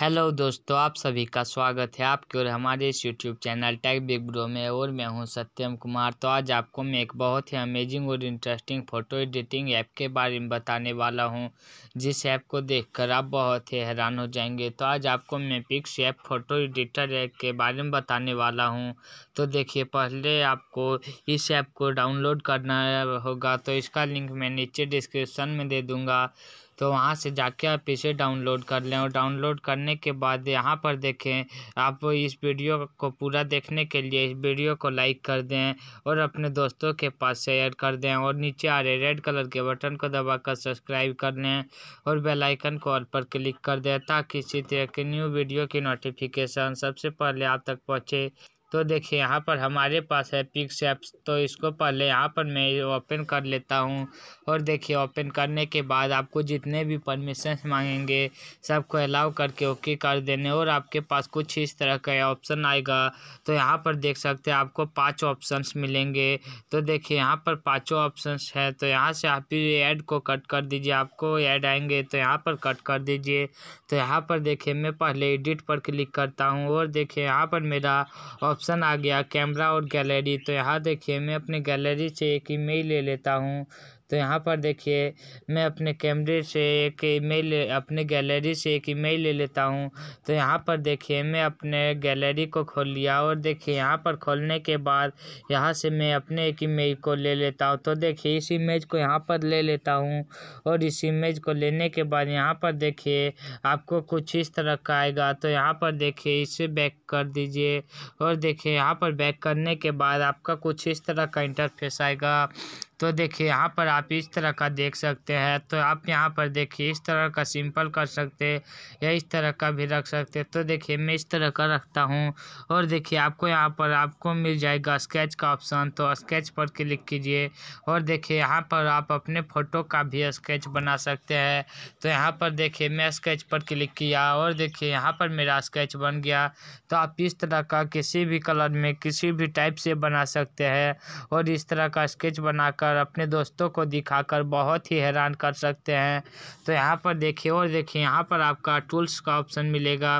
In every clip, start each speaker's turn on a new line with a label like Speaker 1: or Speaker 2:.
Speaker 1: hello दोस्तों आप सभी का स्वागत है आपके और हमारे इस YouTube channel Tag Big Bro में और मैं हूं सत्यम कुमार तो आज आपको मैं एक बहुत ही अमेजिंग और इंटरेस्टिंग फ़ोटो एडिटिंग ऐप के बारे में बताने वाला हूं जिस ऐप को देखकर आप बहुत ही हैरान हो जाएंगे तो आज आपको मैं Pics app photo editor app के बारे में बताने वाला हूँ तो देखिए पहले आपको इस ऐप को डाउनलोड करना होगा तो इसका लिंक मैं नीचे डिस्क्रिप्सन में दे दूँगा तो वहाँ से जाके आप इसे डाउनलोड कर लें और डाउनलोड करने के बाद यहाँ पर देखें आप इस वीडियो को पूरा देखने के लिए इस वीडियो को लाइक कर दें और अपने दोस्तों के पास शेयर कर दें और नीचे आ रहे रेड कलर के बटन को दबाकर सब्सक्राइब कर लें और बेलाइकन को ऑल पर क्लिक कर दें ताकि इसी तरह की न्यू वीडियो की नोटिफिकेशन सबसे पहले आप तक पहुँचे तो देखिए यहाँ पर हमारे पास है पिक्स एप्स तो इसको पहले यहाँ पर मैं ओपन कर लेता हूँ और देखिए ओपन करने के बाद आपको जितने भी परमिशंस मांगेंगे सबको अलाउ करके ओके कर देने और आपके पास कुछ इस तरह का ऑप्शन आएगा तो यहाँ पर देख सकते हैं आपको पाँच ऑप्शंस मिलेंगे तो देखिए यहाँ पर पाँचों ऑप्शन है तो यहाँ से आप ऐड को कट कर दीजिए आपको ऐड आएंगे तो यहाँ पर कट कर दीजिए तो यहाँ पर देखिए मैं पहले एडिट पर क्लिक करता हूँ और देखिए यहाँ पर मेरा ऑप्शन आ गया कैमरा और गैलरी तो यहाँ देखिए मैं अपने गैलरी से एक ईमेल ले लेता हूँ तो यहाँ पर देखिए मैं अपने कैमरे से एक ईमेल अपने गैलरी से एक ईमेल ले लेता हूँ तो यहाँ पर देखिए मैं अपने गैलरी को खोल लिया और देखिए यहाँ पर खोलने के बाद यहाँ से मैं अपने एक ईमेल को ले लेता हूँ तो देखिए इस इमेज को यहाँ पर ले लेता हूँ और इस इमेज को लेने के बाद यहाँ पर देखिए आपको कुछ इस तरह का आएगा तो यहाँ पर देखिए इसे बैक कर दीजिए और देखिए यहाँ पर बैक करने के बाद आपका कुछ इस तरह का इंटरफेस आएगा तो देखिए यहाँ पर आप इस तरह का देख सकते हैं तो आप यहाँ पर देखिए इस तरह का सिंपल कर सकते या इस तरह का भी रख सकते तो देखिए मैं इस तरह का रखता हूँ और देखिए आपको यहाँ पर आपको मिल जाएगा स्केच का ऑप्शन तो स्केच पर क्लिक कीजिए और देखिए यहाँ पर आप अपने फ़ोटो का भी स्केच बना सकते हैं तो यहाँ पर देखिए मैं स्केच पर क्लिक किया और देखिए यहाँ पर मेरा स्केच बन गया तो आप इस तरह का किसी भी कलर में किसी भी टाइप से बना सकते हैं और इस तरह का स्केच बनाकर कर अपने दोस्तों को दिखाकर बहुत ही हैरान कर सकते हैं तो यहाँ पर देखिए और देखिए यहाँ पर आपका टूल्स का ऑप्शन मिलेगा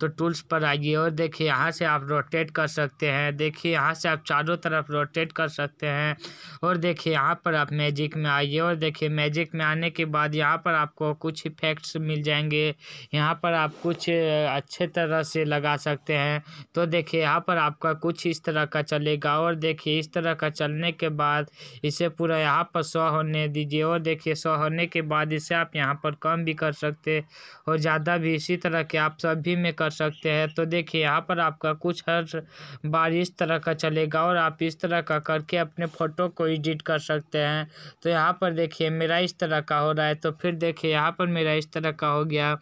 Speaker 1: तो टूल्स पर आइए और देखिए यहाँ से आप रोटेट कर सकते हैं देखिए यहाँ से आप चारों तरफ रोटेट कर सकते हैं और देखिए यहाँ पर आप मैजिक में आइए और देखिए मैजिक में आने के बाद यहाँ पर आपको कुछ इफेक्ट्स मिल जाएंगे यहाँ पर आप कुछ अच्छे तरह से लगा सकते हैं तो देखिए यहाँ पर आपका कुछ इस तरह का चलेगा और देखिए इस तरह का चलने के बाद इसे इसे पूरा यहाँ पर सौ होने दीजिए और देखिए सौ होने के बाद इसे आप यहाँ पर कम भी कर सकते और ज़्यादा भी इसी तरह के आप सभी में कर सकते हैं तो देखिए यहाँ पर आपका कुछ हर बार इस तरह का चलेगा और आप इस तरह का करके अपने फ़ोटो को एडिट कर सकते हैं तो यहाँ पर देखिए मेरा इस तरह का हो रहा है तो फिर देखिए यहाँ पर मेरा इस तरह का हो गया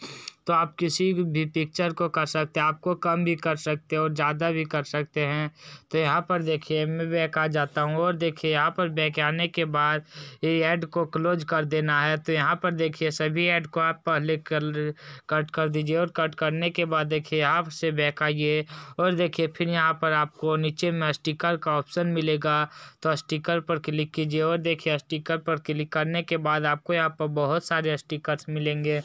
Speaker 1: तो आप किसी भी पिक्चर को कर सकते हैं आपको कम भी कर सकते हैं और ज़्यादा भी कर सकते हैं तो यहाँ पर देखिए मैं बैक आ जाता हूँ और देखिए यहाँ पर बैक आने के बाद ये ऐड को क्लोज कर देना है तो यहाँ पर देखिए सभी ऐड को आप पहले कर, कट कर दीजिए और कट करने के बाद देखिए यहाँ से बैक आइए और देखिए फिर यहाँ पर आपको नीचे में स्टिकर का ऑप्शन मिलेगा तो स्टिकर पर क्लिक कीजिए और देखिए स्टिकर पर क्लिक करने के बाद आपको यहाँ पर बहुत सारे स्टिकर्स मिलेंगे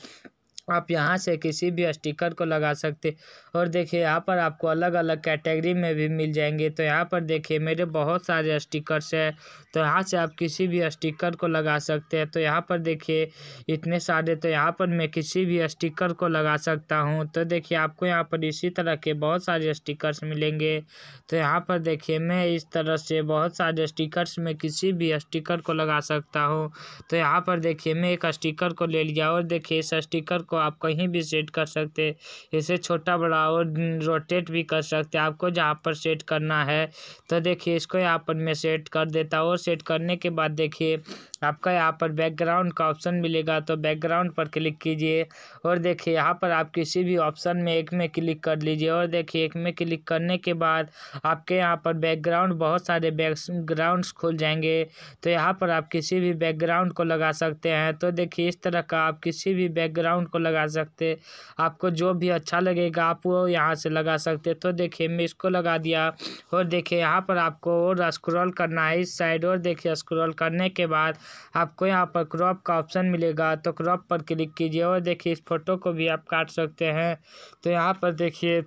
Speaker 1: आप यहाँ से किसी भी स्टिकर को लगा सकते और देखिए यहाँ पर आपको अलग अलग कैटेगरी में भी मिल जाएंगे तो यहाँ पर देखिए मेरे बहुत सारे स्टिकर्स हैं तो यहाँ से आप किसी भी स्टिकर को लगा सकते हैं तो यहाँ पर देखिए इतने सारे तो यहाँ पर मैं किसी भी स्टिकर को लगा सकता हूँ तो देखिए आपको यहाँ पर इसी तरह के बहुत सारे स्टिकर्स मिलेंगे तो यहाँ पर देखिए मैं इस तरह से बहुत सारे स्टिकर्स में किसी भी स्टिकर को लगा सकता हूँ तो यहाँ पर देखिए मैं एक स्टिकर को ले लिया और देखिए इस स्टिकर को आप कहीं भी सेट कर सकते इसे छोटा बड़ा और रोटेट भी कर सकते आपको जहाँ पर सेट करना है तो देखिए इसको यहाँ पर मैं सेट कर देता हूँ और सेट करने के बाद देखिए आपका यहाँ पर बैकग्राउंड का ऑप्शन मिलेगा तो बैकग्राउंड पर क्लिक कीजिए और देखिए यहाँ पर आप किसी भी ऑप्शन में एक में क्लिक कर लीजिए और देखिए एक में क्लिक करने के बाद आपके यहाँ पर बैकग्राउंड बहुत सारे बैकग्राउंड्स खुल जाएंगे तो यहाँ पर आप किसी भी बैकग्राउंड को लगा सकते हैं तो देखिए इस तरह का आप किसी भी बैकग्राउंड को लगा सकते आपको जो भी अच्छा लगेगा आप वो यहाँ से लगा सकते तो देखिए मैं इसको लगा दिया और देखिए यहाँ पर आपको और स्क्रॉल करना है इस साइड और देखिए स्क्रॉल करने के बाद आपको यहाँ पर क्रॉप का ऑप्शन मिलेगा तो क्रॉप पर क्लिक कीजिए और देखिए इस फोटो को भी आप काट सकते हैं तो यहाँ पर देखिए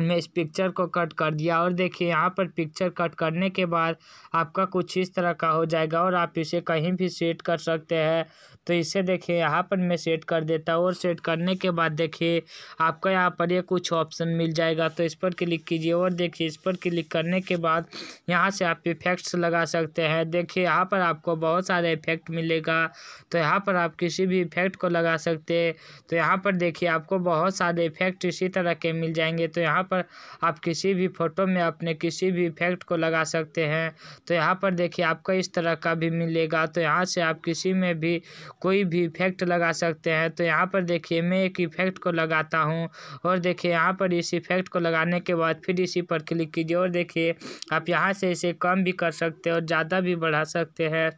Speaker 1: मैं इस पिक्चर को कट कर दिया और देखिए यहाँ पर पिक्चर कट करने के बाद आपका कुछ इस तरह का हो जाएगा और आप इसे कहीं भी सेट कर सकते हैं तो इसे देखिए यहाँ पर मैं सेट कर देता हूँ और सेट करने के बाद देखिए आपका यहाँ पर ये कुछ ऑप्शन मिल जाएगा तो इस पर क्लिक कीजिए और देखिए इस पर क्लिक करने के बाद यहाँ से आप इफेक्ट्स लगा सकते हैं देखिए यहाँ पर आपको बहुत सारे इफेक्ट मिलेगा तो यहाँ पर आप किसी भी इफेक्ट को लगा सकते हैं तो यहाँ पर देखिए आपको बहुत सारे इफेक्ट इसी तरह के मिल जाएंगे तो यहाँ यहाँ पर आप किसी भी फ़ोटो में अपने किसी भी इफ़ेक्ट को लगा सकते हैं तो यहाँ पर देखिए आपका इस तरह का भी मिलेगा तो यहाँ से आप किसी में भी कोई भी इफ़ेक्ट लगा सकते हैं तो यहाँ पर देखिए मैं एक इफ़ेक्ट को लगाता हूँ और देखिए यहाँ पर इस इफ़ेक्ट को लगाने के बाद फिर इसी पर क्लिक कीजिए और देखिए आप यहाँ से इसे कम भी कर सकते हैं और ज़्यादा भी बढ़ा सकते हैं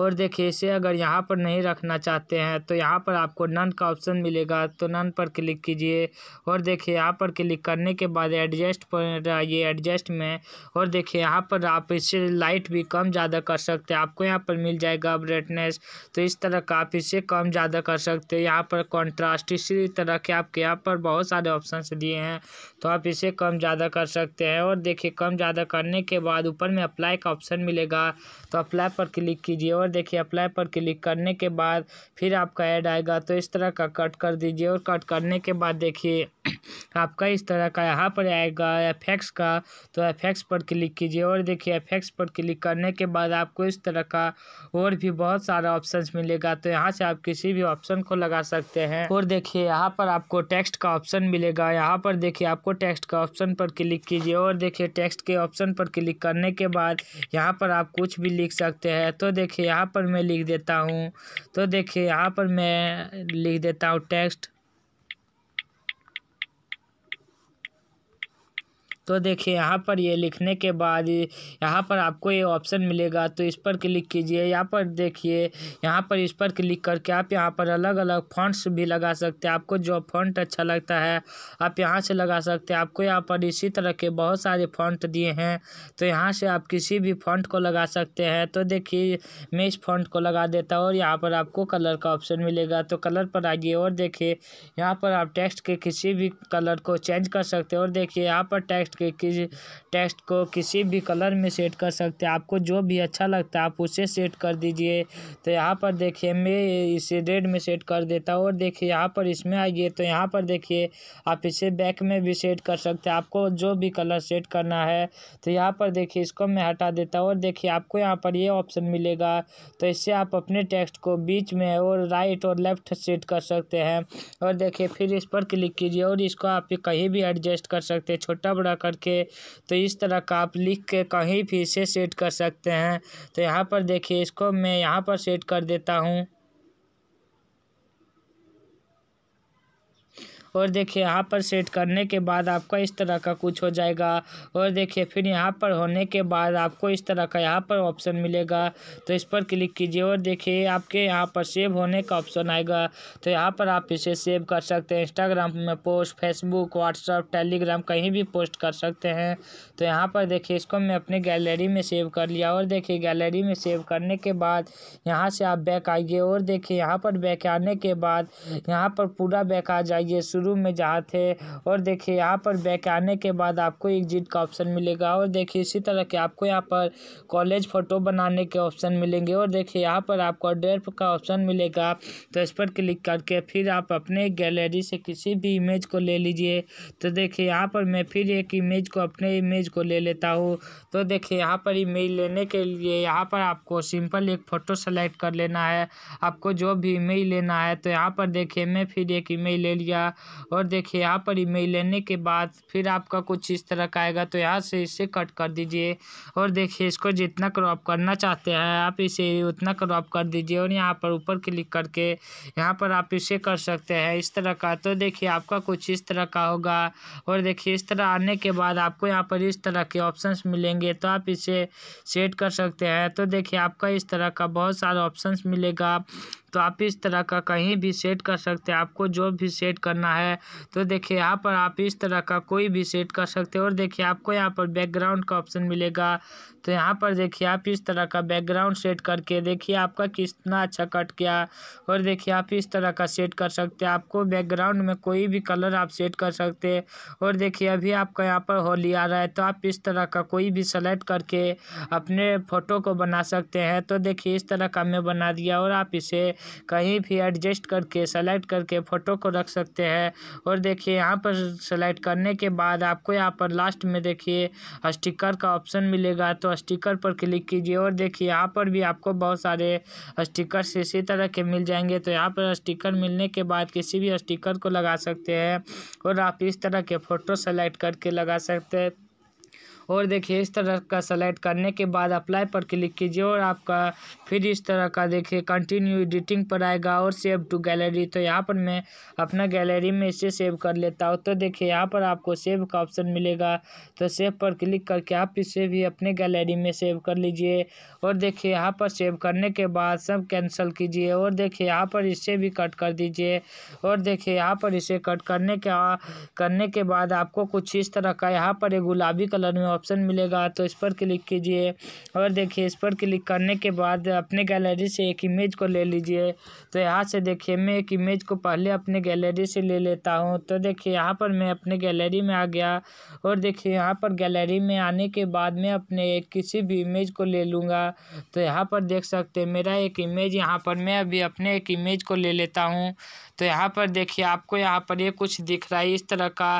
Speaker 1: और देखिए इसे अगर यहाँ पर नहीं रखना चाहते हैं तो यहाँ पर आपको नन का ऑप्शन मिलेगा तो नन पर क्लिक कीजिए और देखिए यहाँ पर क्लिक करने के बाद एडजस्ट पर आइए एडजस्ट में और देखिए यहाँ पर आप इसे लाइट भी कम ज़्यादा कर सकते हैं आपको यहाँ पर मिल जाएगा ब्राइटनेस तो इस तरह का आप इसे कम ज़्यादा कर सकते हैं यहाँ पर कॉन्ट्रास्ट इसी तरह के आपके यहाँ पर बहुत सारे ऑप्शन दिए हैं तो आप इसे कम ज़्यादा कर सकते हैं और देखिए कम ज़्यादा करने के बाद ऊपर में अप्लाई का ऑप्शन मिलेगा तो अप्लाई पर क्लिक कीजिए और देखिए अप्लाई पर क्लिक करने के बाद फिर आपका ऐड आएगा तो इस तरह का कट कर दीजिए और कट करने के बाद देखिए आपका इस तरह का यहाँ पर आएगा एफेक्स का तो एफेक्स पर क्लिक कीजिए और देखिए एफेक्स पर क्लिक करने के बाद आपको इस तरह का और भी बहुत सारा ऑप्शन मिलेगा तो यहाँ से आप किसी भी ऑप्शन को लगा सकते हैं और देखिए यहाँ पर आपको टेक्स्ट का ऑप्शन मिलेगा यहाँ पर देखिए आपको टेक्स्ट का ऑप्शन पर क्लिक कीजिए और देखिए टेक्स्ट के ऑप्शन पर क्लिक करने के बाद यहाँ पर आप कुछ भी लिख सकते हैं तो देखिए यहाँ पर मैं लिख देता हूँ तो देखिए यहाँ पर मैं लिख देता हूँ टेक्स्ट तो देखिए यहाँ पर ये लिखने के बाद यहाँ पर आपको ये ऑप्शन मिलेगा तो इस पर क्लिक कीजिए यहाँ पर देखिए यहाँ पर इस पर क्लिक करके आप यहाँ पर अलग अलग फॉन्ट्स भी लगा सकते हैं आपको जो फॉन्ट अच्छा लगता है आप यहाँ से लगा सकते हैं आपको यहाँ पर इसी तरह के बहुत सारे फॉन्ट दिए हैं तो यहाँ से आप किसी भी फॉन्ट को लगा सकते हैं तो देखिए मैं इस फॉन्ट को लगा देता हूँ और यहाँ पर आपको कलर का ऑप्शन मिलेगा तो कलर पर आइए और देखिए यहाँ पर आप टेक्स्ट के किसी भी कलर को चेंज कर सकते हैं और देखिए यहाँ पर टेक्स्ट टेक्स्ट के किसी टेक्स्ट को किसी भी कलर में सेट कर सकते हैं आपको जो भी अच्छा लगता है आप उसे सेट कर दीजिए तो यहाँ पर देखिए मैं इसे रेड में सेट कर देता हूँ और देखिए यहाँ पर इसमें आइए तो यहाँ पर देखिए आप इसे बैक में भी सेट कर सकते हैं आपको जो भी कलर सेट करना है तो यहाँ पर देखिए इसको मैं हटा देता हूँ और देखिए आपको यहाँ पर ये ऑप्शन मिलेगा तो इससे आप अपने टेक्स्ट को बीच में और राइट और लेफ्ट सेट कर सकते हैं और देखिए फिर इस पर क्लिक कीजिए और इसको आप कहीं भी एडजस्ट कर सकते हैं छोटा बड़ा करके तो इस तरह का आप लिख के कहीं भी इसे सेट कर सकते हैं तो यहाँ पर देखिए इसको मैं यहाँ पर सेट कर देता हूँ और देखिए यहाँ पर सेट करने के बाद आपका इस तरह का कुछ हो जाएगा और देखिए फिर यहाँ पर होने के बाद आपको इस तरह का यहाँ पर ऑप्शन मिलेगा तो इस पर क्लिक कीजिए और देखिए आपके यहाँ पर सेव होने का ऑप्शन आएगा तो यहाँ पर आप इसे सेव कर सकते हैं इंस्टाग्राम में पोस्ट फेसबुक व्हाट्सअप टेलीग्राम कहीं भी पोस्ट कर सकते हैं तो यहाँ पर देखिए इसको मैं अपने गैलरी में सेव कर लिया और देखिए गैलरी में सेव करने के बाद यहाँ से आप बैक आइए और देखिए यहाँ पर बैक आने के बाद यहाँ पर पूरा बैक आ जाइए शुरू में जात है और देखिए यहाँ पर बैक आने के बाद आपको एग्जिट का ऑप्शन मिलेगा और देखिए इसी तरह के आपको यहाँ पर कॉलेज फ़ोटो बनाने के ऑप्शन मिलेंगे और देखिए यहाँ पर आपको डेप का ऑप्शन मिलेगा तो इस पर क्लिक करके फिर आप अपने गैलरी से किसी भी इमेज को ले लीजिए तो देखिए यहाँ पर मैं फिर एक इमेज को अपने इमेज को ले लेता हूँ तो देखिए यहाँ पर इमेज लेने के लिए यहाँ पर आपको सिंपल एक फ़ोटो सेलेक्ट कर लेना है आपको जो भी इमेज लेना है तो यहाँ पर देखिए मैं फिर एक इमेज ले लिया और देखिए यहाँ पर ईमेल लेने के बाद फिर आपका कुछ इस तरह का आएगा तो यहाँ से इसे कट कर दीजिए और देखिए इसको जितना क्रॉप करना चाहते हैं आप इसे उतना क्रॉप कर दीजिए और यहाँ पर ऊपर क्लिक करके यहाँ पर आप इसे कर सकते हैं इस तरह का तो देखिए आपका कुछ इस तरह का होगा और देखिए इस तरह आने के बाद आपको यहाँ पर इस तरह के ऑप्शन मिलेंगे तो आप इसे सेट कर सकते हैं तो देखिए आपका इस तरह का बहुत सारा ऑप्शंस मिलेगा तो आप इस तरह का कहीं भी सेट कर सकते हैं आपको जो भी सेट करना है तो देखिए यहाँ पर आप इस तरह का कोई भी सेट कर सकते हैं और देखिए आपको यहाँ पर बैकग्राउंड का ऑप्शन मिलेगा तो यहाँ पर देखिए आप इस तरह का बैकग्राउंड सेट करके देखिए आपका कितना अच्छा कट गया और देखिए आप इस तरह का सेट कर सकते हैं आपको बैकग्राउंड में कोई भी कलर आप सेट कर सकते हैं और देखिए अभी आपका यहाँ पर होली आ रहा है तो आप इस तरह का कोई भी सेलेक्ट करके अपने फ़ोटो को बना सकते हैं तो देखिए इस तरह का मैं बना दिया और आप इसे कहीं भी एडजस्ट करके सेलेक्ट करके फ़ोटो को रख सकते हैं और देखिए यहाँ पर सेलेक्ट करने के बाद आपको यहाँ पर लास्ट में देखिए स्टिकर का ऑप्शन मिलेगा तो स्टिकर पर क्लिक कीजिए और देखिए यहाँ पर भी आपको बहुत सारे स्टिकर्स इसी तरह के मिल जाएंगे तो यहाँ पर स्टिकर मिलने के बाद किसी भी स्टिकर को लगा सकते हैं और आप इस तरह के फ़ोटो सेलेक्ट करके लगा सकते हैं और देखिए इस तरह का सेलेक्ट करने के बाद अप्लाई पर क्लिक कीजिए और आपका फिर इस तरह का देखिए कंटिन्यू एडिटिंग पर आएगा और सेव टू गैलरी तो यहाँ पर मैं अपना गैलरी में इसे सेव कर लेता हूँ तो देखिए यहाँ पर आपको सेव का ऑप्शन मिलेगा तो सेव पर क्लिक करके आप इसे भी अपने गैलरी में सेव कर लीजिए और देखिए यहाँ पर सेव करने के बाद सब कैंसिल कीजिए और देखिए यहाँ पर इसे भी कट कर दीजिए और देखिए यहाँ पर इसे कट करने के करने के बाद आपको कुछ इस तरह का यहाँ पर एक गुलाबी कलर में ऑप्शन मिलेगा तो इस पर क्लिक कीजिए और देखिए इस पर क्लिक करने के बाद अपने गैलरी से एक इमेज को ले लीजिए तो यहाँ से देखिए मैं एक इमेज को पहले अपने गैलरी से ले लेता हूँ तो देखिए यहाँ पर मैं अपने गैलरी में आ गया और देखिए यहाँ पर गैलरी में आने के बाद मैं अपने एक किसी भी इमेज को ले लूँगा तो यहाँ पर देख सकते हैं मेरा एक इमेज यहाँ पर मैं अभी अपने एक इमेज को ले लेता हूँ तो यहाँ पर देखिए आपको यहाँ पर ये कुछ दिख रहा है इस तरह का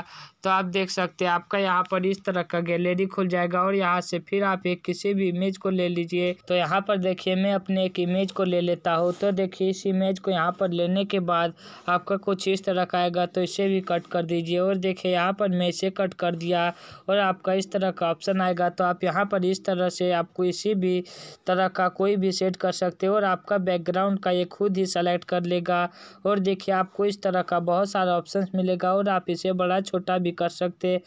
Speaker 1: तो आप देख सकते हैं आपका यहाँ पर इस तरह का गैलरी खुल जाएगा और यहाँ से फिर आप एक किसी भी इमेज को ले लीजिए तो यहाँ पर देखिए मैं अपने एक इमेज को ले लेता हूँ तो देखिए इस इमेज को यहाँ पर लेने के बाद आपका कुछ इस तरह का आएगा तो इसे भी कट कर दीजिए और देखिए यहाँ पर मैं इसे कट कर दिया और आपका इस तरह का ऑप्शन आएगा तो आप यहाँ पर इस तरह से आप किसी भी तरह का कोई भी सेट कर सकते हो और आपका बैकग्राउंड का ये खुद ही सेलेक्ट कर लेगा और देखिए आपको इस तरह का बहुत सारा ऑप्शन मिलेगा और आप इसे बड़ा छोटा भी भी कर सकते हैं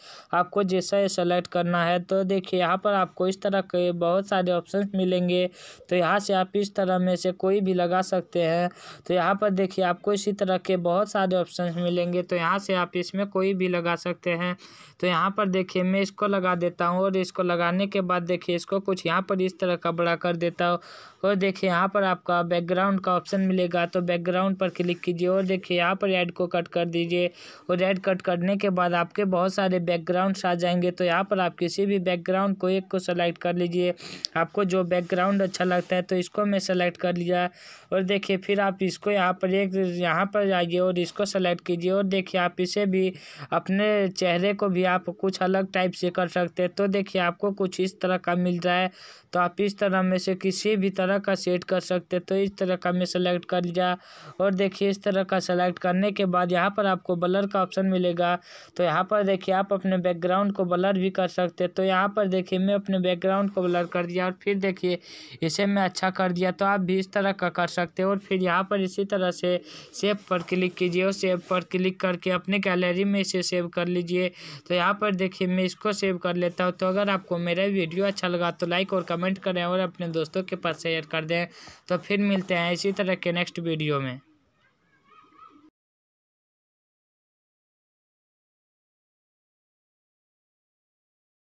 Speaker 1: आपको जैसा सेलेक्ट करना है तो देखिए यहाँ पर आपको इस तरह के बहुत सारे ऑप्शन मिलेंगे तो यहाँ से आप इस तरह में से कोई भी लगा सकते हैं तो यहाँ पर देखिए आपको इसी तरह के बहुत सारे ऑप्शन मिलेंगे तो यहाँ से आप इसमें कोई भी लगा सकते हैं तो यहाँ पर देखिए मैं इसको लगा देता हूँ और इसको लगाने के बाद देखिए इसको कुछ यहाँ पर इस तरह का बड़ा कर देता हूँ और देखिए यहाँ पर आपका बैकग्राउंड का ऑप्शन मिलेगा तो बैकग्राउंड पर क्लिक कीजिए और देखिए यहाँ पर ऐड को कट कर दीजिए और ऐड कट करने के बाद आप आपके बहुत सारे बैकग्राउंड्स आ जाएंगे तो यहाँ पर आप किसी भी बैकग्राउंड को एक को सेलेक्ट कर लीजिए आपको जो बैकग्राउंड अच्छा लगता है तो इसको मैं सेलेक्ट कर लिया और देखिए फिर आप इसको यहाँ पर एक यहाँ पर जाइए और इसको सेलेक्ट कीजिए और देखिए आप इसे भी अपने चेहरे को भी आप कुछ अलग टाइप से कर सकते हैं तो देखिए आपको कुछ इस तरह का मिल रहा है तो आप इस तरह में से किसी भी तरह का सेट कर सकते हैं तो इस तरह का मैं सेलेक्ट कर लिया और देखिए इस तरह का सेलेक्ट करने के बाद यहाँ पर आपको बलर का ऑप्शन मिलेगा तो यहाँ यहाँ पर देखिए आप अपने बैकग्राउंड को ब्लर भी कर सकते हैं तो यहाँ पर देखिए मैं अपने बैकग्राउंड को ब्लर कर दिया और फिर देखिए इसे मैं अच्छा कर दिया तो आप भी इस तरह का कर सकते हैं और फिर यहाँ पर इसी तरह से सेव पर क्लिक कीजिए और सेव पर क्लिक करके अपने गैलरी में इसे सेव कर लीजिए तो यहाँ पर देखिए मैं इसको सेव कर लेता हूँ तो अगर आपको मेरा वीडियो अच्छा लगा तो लाइक और कमेंट करें और अपने दोस्तों के पास शेयर कर दें तो फिर मिलते हैं इसी तरह के नेक्स्ट वीडियो में